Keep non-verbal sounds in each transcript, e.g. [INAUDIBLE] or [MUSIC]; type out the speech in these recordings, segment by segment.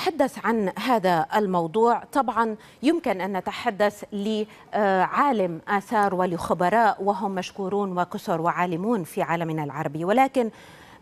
نتحدث عن هذا الموضوع طبعا يمكن أن نتحدث لعالم آثار ولخبراء وهم مشكورون وكسر وعالمون في عالمنا العربي ولكن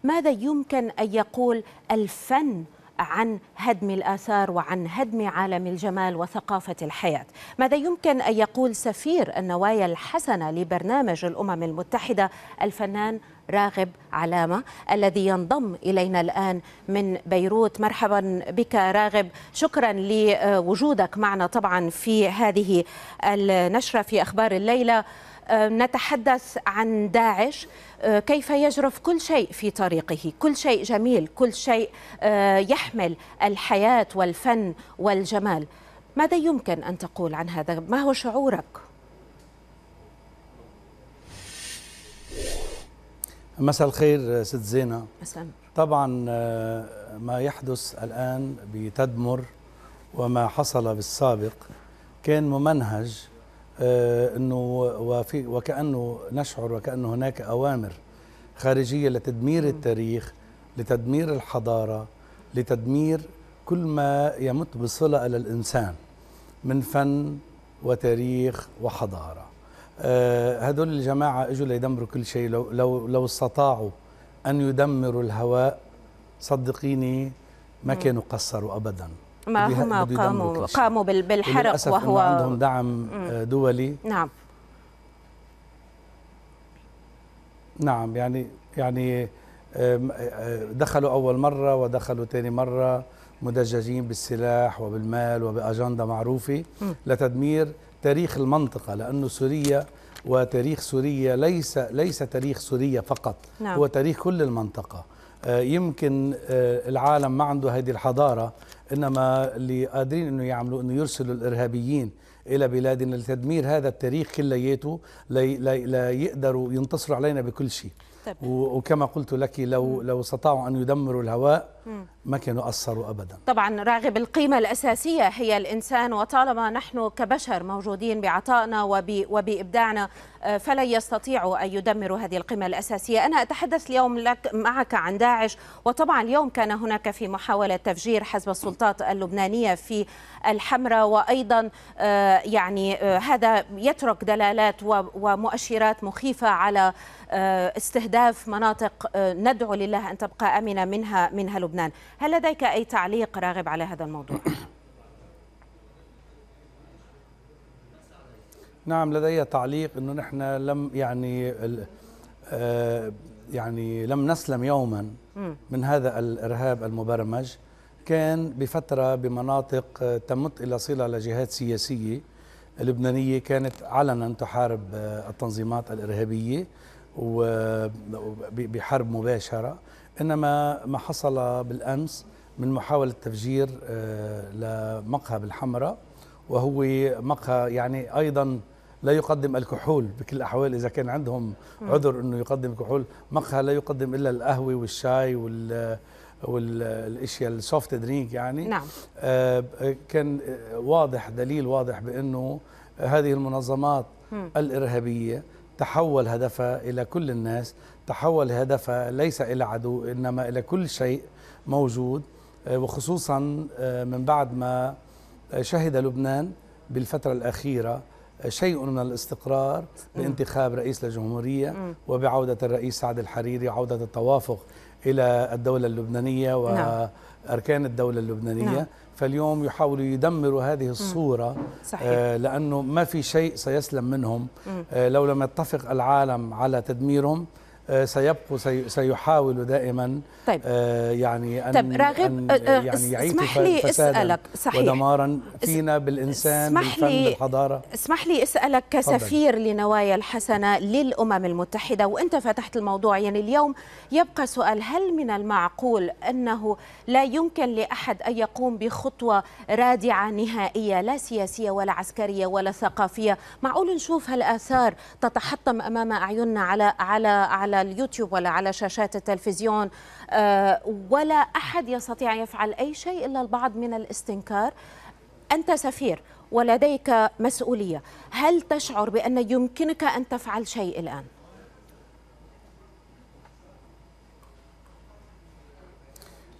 ماذا يمكن أن يقول الفن عن هدم الآثار وعن هدم عالم الجمال وثقافة الحياة ماذا يمكن أن يقول سفير النوايا الحسنة لبرنامج الأمم المتحدة الفنان راغب علامة الذي ينضم إلينا الآن من بيروت مرحبا بك راغب شكرا لوجودك معنا طبعا في هذه النشرة في أخبار الليلة نتحدث عن داعش كيف يجرف كل شيء في طريقه كل شيء جميل كل شيء يحمل الحياة والفن والجمال ماذا يمكن أن تقول عن هذا ما هو شعورك مساء الخير ست زينة مساء طبعا ما يحدث الآن بتدمر وما حصل بالسابق كان ممنهج آه، انه وفي وكانه نشعر وكانه هناك اوامر خارجيه لتدمير التاريخ لتدمير الحضاره لتدمير كل ما يمت بصله الى الانسان من فن وتاريخ وحضاره آه هدول الجماعه اجوا ليدمروا كل شيء لو لو لو استطاعوا ان يدمروا الهواء صدقيني ما كانوا قصروا ابدا هم قاموا قاموا بالحرق وهو عندهم دعم آه، دولي نعم نعم يعني يعني آه، آه، دخلوا أول مرة ودخلوا ثاني مرة مدججين بالسلاح وبالمال وبأجندة معروفة لتدمير تاريخ المنطقة لأنه سوريا وتاريخ سوريا ليس ليس تاريخ سوريا فقط نعم. هو تاريخ كل المنطقة يمكن العالم ما عنده هذه الحضارة انما اللي قادرين انه يعملوا انه يرسلوا الارهابيين الى بلادنا لتدمير هذا التاريخ كلياته لا يقدروا ينتصروا علينا بكل شيء طيب. وكما قلت لك لو لو استطاعوا ان يدمروا الهواء ما كانوا أثروا أبدا طبعا راغب القيمة الأساسية هي الإنسان وطالما نحن كبشر موجودين بعطائنا وبإبداعنا آه، فلا يستطيعوا أن يدمروا هذه القيمة الأساسية أنا أتحدث اليوم لك معك عن داعش وطبعا اليوم كان هناك في محاولة تفجير حزب السلطات اللبنانية في الحمراء وأيضا آه، يعني آه، هذا يترك دلالات ومؤشرات مخيفة على استهداف مناطق ندعو لله أن تبقى آمنة منها منها لبنان لبنان هل لديك أي تعليق راغب على هذا الموضوع؟ [COUGHS] نعم لدي تعليق انه نحن لم يعني آه، يعني لم نسلم يوما من هذا الارهاب المبرمج كان بفتره بمناطق تمت الى صله لجهات سياسيه لبنانيه كانت علنا تحارب التنظيمات الارهابيه وبحرب مباشره إنما ما حصل بالأمس من محاولة تفجير آه، لمقهى بالحمراء وهو مقهى يعني أيضا لا يقدم الكحول بكل الأحوال إذا كان عندهم عذر أنه يقدم كحول مقهى لا يقدم إلا القهوة والشاي وال والاشياء السوفت درينك يعني نعم آه، كان واضح دليل واضح بانه هذه المنظمات الارهابيه تحول هدفها إلى كل الناس تحول هدفها ليس إلى عدو إنما إلى كل شيء موجود آه، وخصوصا آه، من بعد ما آه، شهد لبنان بالفترة الأخيرة شيء من الاستقرار بانتخاب رئيس للجمهورية وبعودة الرئيس سعد الحريري عودة التوافق إلى الدولة اللبنانية نعم. وأركان الدولة اللبنانية نعم. فاليوم يحاولوا يدمروا هذه الصورة آه، صحيح. آه لأنه ما في شيء سيسلم منهم آه لو لم يتفق العالم على تدميرهم آه، سيبقوا سيحاول دائما طيب. آه، يعني أن, طيب راغب أن آه، يعني يعيد اسمح لي أسألك صحيح ودمارا فينا بالإنسان بالفن لي بالحضارة اسمح لي أسألك كسفير فضل. لنوايا الحسنة للأمم المتحدة وأنت فتحت الموضوع يعني اليوم يبقى سؤال هل من المعقول أنه لا يمكن لأحد أن يقوم بخطوة رادعة نهائية لا سياسية ولا عسكرية ولا ثقافية معقول نشوف هالآثار تتحطم أمام أعيننا على على على على اليوتيوب ولا على شاشات التلفزيون آه، ولا أحد يستطيع أن يفعل أي شيء إلا البعض من الاستنكار أنت سفير ولديك مسؤولية هل تشعر بأن يمكنك أن تفعل شيء الآن؟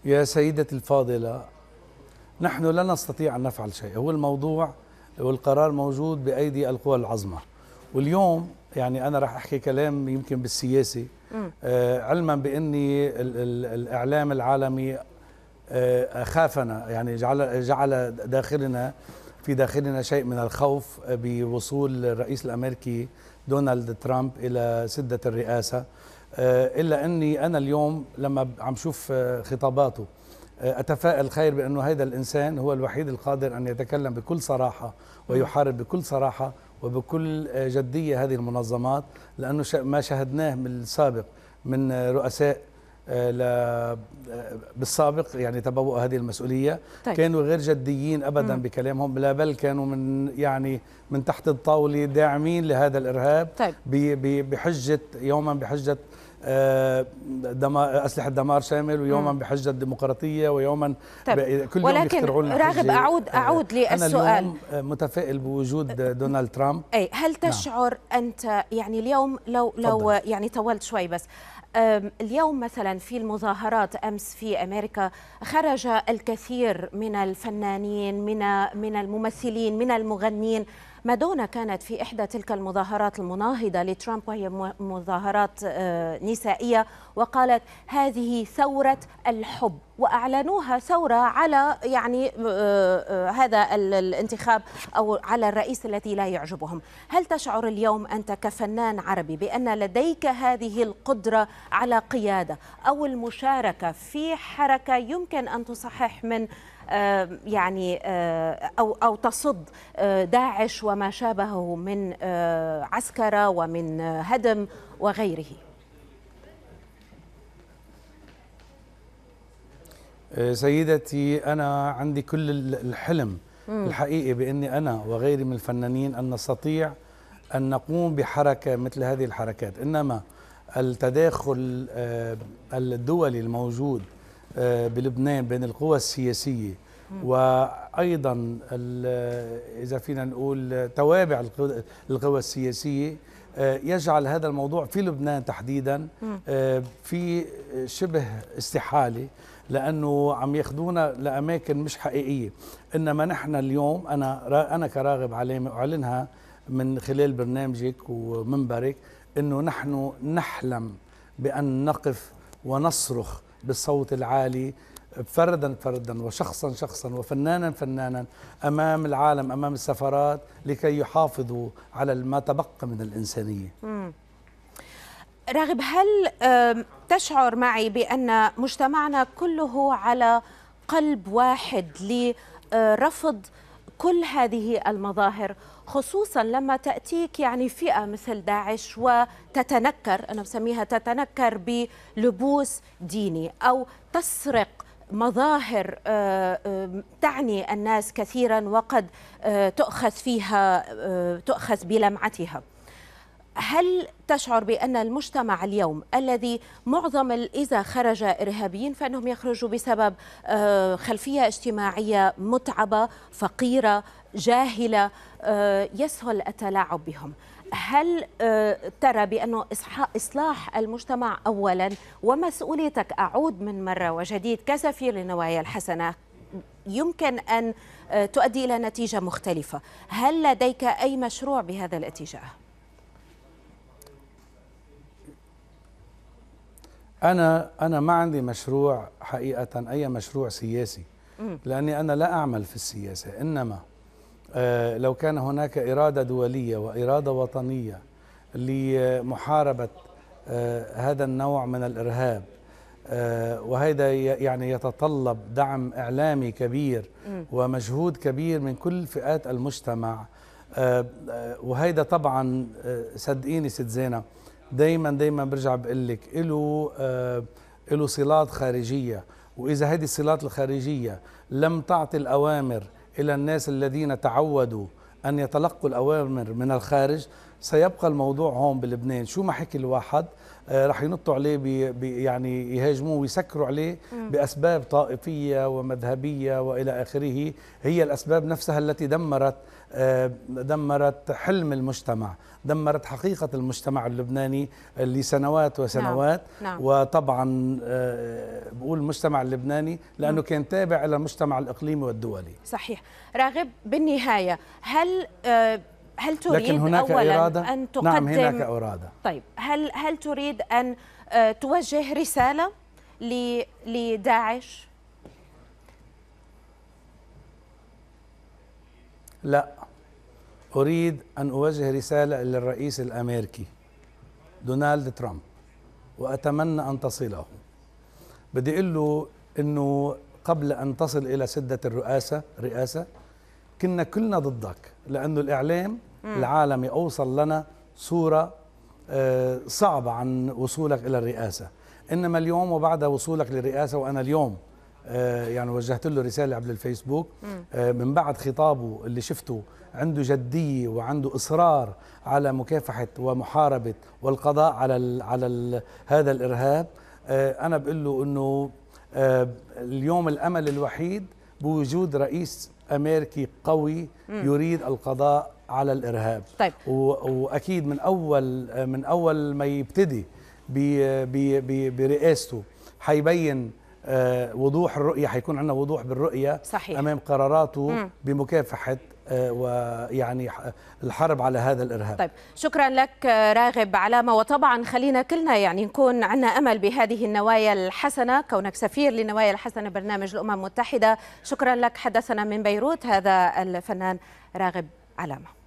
يا سيدتي الفاضلة نحن لا نستطيع أن نفعل شيء هو الموضوع والقرار موجود بأيدي القوى العظمى واليوم يعني انا راح احكي كلام يمكن بالسياسه آه علما باني ال ال الاعلام العالمي آه خافنا يعني جعل جعل داخلنا في داخلنا شيء من الخوف بوصول الرئيس الامريكي دونالد ترامب الى سده الرئاسه آه الا اني انا اليوم لما عم شوف آه، خطاباته آه، اتفائل خير بانه هذا الانسان هو الوحيد القادر ان يتكلم بكل صراحه ويحارب بكل صراحه وبكل جدية هذه المنظمات لأنه ما شاهدناه من السابق من رؤساء آه، آه، بالسابق يعني تبوأ هذه المسؤولية طيب. كانوا غير جديين أبدا مم. بكلامهم لا بل كانوا من يعني من تحت الطاولة داعمين لهذا الإرهاب طيب. بحجة يوما بحجة آه، دمار اسلحه دمار شامل ويوما بحجه الديمقراطيه ويوما طيب. كل يوم يخترعوا راغب اعود آه، اعود للسؤال انا اليوم آه، متفائل بوجود دونالد ترامب اي هل نعم. تشعر نعم. انت يعني اليوم لو لو فضل. يعني طولت شوي بس اليوم مثلا في المظاهرات امس في امريكا خرج الكثير من الفنانين من من الممثلين من المغنيين مادونا كانت في إحدى تلك المظاهرات المناهضة لترامب وهي مظاهرات آه، نسائية وقالت هذه ثورة الحب واعلنوها ثوره على يعني آه، آه، هذا الانتخاب او على الرئيس الذي لا يعجبهم، هل تشعر اليوم انت كفنان عربي بان لديك هذه القدره على قياده او المشاركه في حركه يمكن ان تصحح من يعني آه، او او تصد آه، داعش وما شابهه من آه، عسكره ومن هدم وغيره سيدتي انا عندي كل الحلم الحقيقي باني انا وغيري من الفنانين ان نستطيع ان نقوم بحركه مثل هذه الحركات انما التداخل الدولي الموجود آه، بلبنان بين القوى السياسية وأيضا إذا فينا نقول توابع القوى السياسية آه، يجعل هذا الموضوع في لبنان تحديدا آه، في شبه استحاله لانه عم ياخذونا لاماكن مش حقيقيه انما نحن اليوم انا انا كراغب علامه اعلنها من خلال برنامجك ومنبرك انه نحن نحلم بان نقف ونصرخ بالصوت العالي فردا فردا وشخصا شخصا وفنانا فنانا امام العالم امام السفرات لكي يحافظوا على ما تبقى من الانسانيه. راغب هل تشعر معي بان مجتمعنا كله على قلب واحد لرفض كل هذه المظاهر خصوصا لما تأتيك يعني فئة مثل داعش وتتنكر أنا بسميها تتنكر بلبوس ديني أو تسرق مظاهر آه، آه، تعني الناس كثيرا وقد آه، تؤخذ فيها تؤخذ بلمعتها هل تشعر بأن المجتمع اليوم الذي معظم إذا خرج إرهابيين فإنهم يخرجوا بسبب آه، خلفية اجتماعية متعبة فقيرة جاهلة آه، يسهل التلاعب بهم هل آه، ترى بأنه إصلاح المجتمع أولا ومسؤوليتك أعود من مرة وجديد كسفير للنوايا الحسنة يمكن أن تؤدي إلى نتيجة مختلفة هل لديك أي مشروع بهذا الاتجاه؟ انا انا ما عندي مشروع حقيقه اي مشروع سياسي لاني انا لا اعمل في السياسه انما آه، لو كان هناك اراده دوليه واراده وطنيه لمحاربه آه، هذا النوع من الارهاب آه، وهذا يعني يتطلب دعم اعلامي كبير ومجهود كبير من كل فئات المجتمع وهذا طبعا صدقيني ست زينب دايما دايما برجع بقول لك له آه، له صلات خارجيه واذا هذه الصلات الخارجيه لم تعطي الاوامر الى الناس الذين تعودوا ان يتلقوا الاوامر من الخارج سيبقى الموضوع هون بلبنان شو ما حكي الواحد آه، رح ينطوا عليه بي يعني يهاجموه ويسكروا عليه بأسباب طائفية ومذهبية وإلى آخره هي الأسباب نفسها التي دمرت آه، دمرت حلم المجتمع دمرت حقيقة المجتمع اللبناني لسنوات وسنوات نعم. نعم. وطبعا آه، بقول المجتمع اللبناني لأنه كان تابع إلى المجتمع الإقليمي والدولي صحيح راغب بالنهاية هل هل تريد لكن هناك أولا إرادة؟ أن نعم، تقدم نعم هناك إرادة طيب هل هل تريد أن آه، توجه رسالة لداعش؟ لا أريد أن أوجه رسالة للرئيس الأمريكي دونالد ترامب وأتمنى أن تصله بدي أقول له أنه قبل أن تصل إلى سدة الرئاسة رئاسة كنا كلنا ضدك لأنه الإعلام العالمي أوصل لنا صورة آه، صعبة عن وصولك إلى الرئاسة إنما اليوم وبعد وصولك للرئاسة وأنا اليوم آه، يعني وجهت له رسالة عبر الفيسبوك آه، من بعد خطابه اللي شفته عنده جدية وعنده إصرار على مكافحة ومحاربة والقضاء على الـ على الـ هذا الإرهاب أنا بقول له إنه اليوم الأمل الوحيد بوجود رئيس أمريكي قوي يريد القضاء على الارهاب طيب. واكيد من اول من اول ما يبتدي برئاسته هيبين آه، وضوح الرؤية هيكون عندنا وضوح بالرؤية صحيح. أمام قراراته مم. بمكافحة آه، ويعني الحرب على هذا الإرهاب طيب شكرا لك آه، راغب علامة وطبعا خلينا كلنا يعني نكون عندنا أمل بهذه النوايا الحسنة كونك سفير للنوايا الحسنة برنامج الأمم المتحدة شكرا لك حدثنا من بيروت هذا الفنان راغب علامة